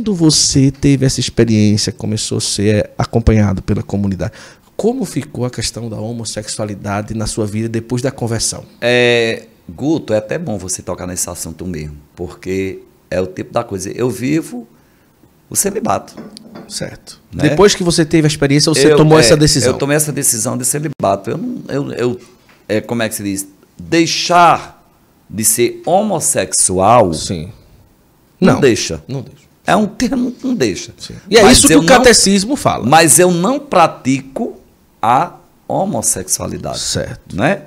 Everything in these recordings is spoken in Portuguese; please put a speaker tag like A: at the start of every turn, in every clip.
A: Quando você teve essa experiência, começou a ser eh, acompanhado pela comunidade, como ficou a questão da homossexualidade na sua vida depois da conversão? É, Guto, é até bom você tocar nesse assunto mesmo, porque é o tipo da coisa. Eu vivo o celibato. Certo. Né? Depois que você teve a experiência, você eu, tomou é, essa decisão? Eu tomei essa decisão de celibato. Eu não. Eu, eu é, como é que se diz? Deixar de ser homossexual. Sim.
B: Não, não deixa. Não
A: deixa. É um termo que não deixa. Sim. E é mas isso que o catecismo não, fala. Mas eu não pratico a homossexualidade. Certo. Né?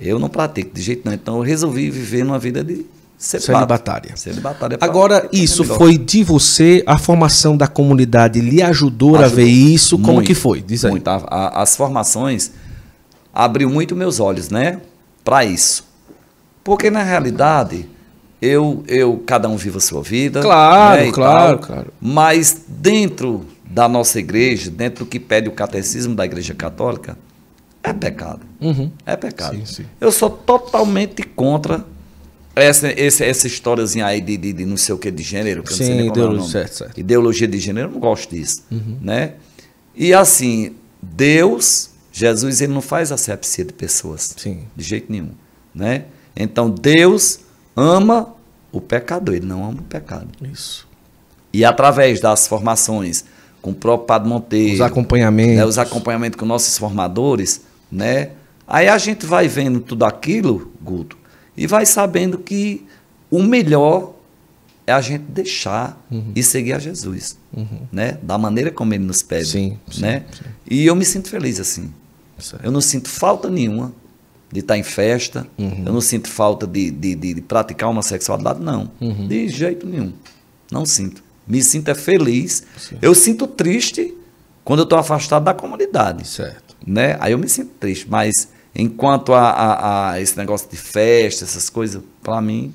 A: Eu não pratico de jeito nenhum. Então eu resolvi viver uma vida de celibatária. celibatária é Agora, isso foi de você, a formação da comunidade lhe ajudou, ajudou. a ver isso? Como que foi? Diz aí. Muito. A, a, as formações abriu muito meus olhos, né? Para isso. Porque na realidade eu, eu cada um viva a sua vida. Claro, né, claro, tal, claro. Mas dentro da nossa igreja, dentro do que pede o catecismo da igreja católica, é pecado. Uhum. É pecado. Sim, sim. Eu sou totalmente contra essa, essa, essa históriazinha aí de, de, de, não sei o que de gênero, que sim, não sei nem é ideologia, certo, certo. ideologia de gênero, eu não gosto disso. Uhum. Né? E assim, Deus, Jesus, ele não faz asepsia de pessoas. Sim. De jeito nenhum. Né? Então Deus ama o pecador, ele não ama o pecado. Isso. E através das formações com o próprio Padre Monteiro, os acompanhamentos, né, os acompanhamentos com nossos formadores, né? Aí a gente vai vendo tudo aquilo, Guto, e vai sabendo que o melhor é a gente deixar uhum. e seguir a Jesus, uhum. né? Da maneira como ele nos pede, sim, né. sim, né? Sim. E eu me sinto feliz assim. Certo. Eu não sinto falta nenhuma de estar tá em festa. Uhum. Eu não sinto falta de, de, de, de praticar uma sexualidade, não. Uhum. De jeito nenhum. Não sinto. Me sinto é feliz. Eu sinto triste quando eu estou afastado da comunidade. Certo. Né? Aí eu me sinto triste. Mas enquanto a, a, a esse negócio de festa, essas coisas, para mim,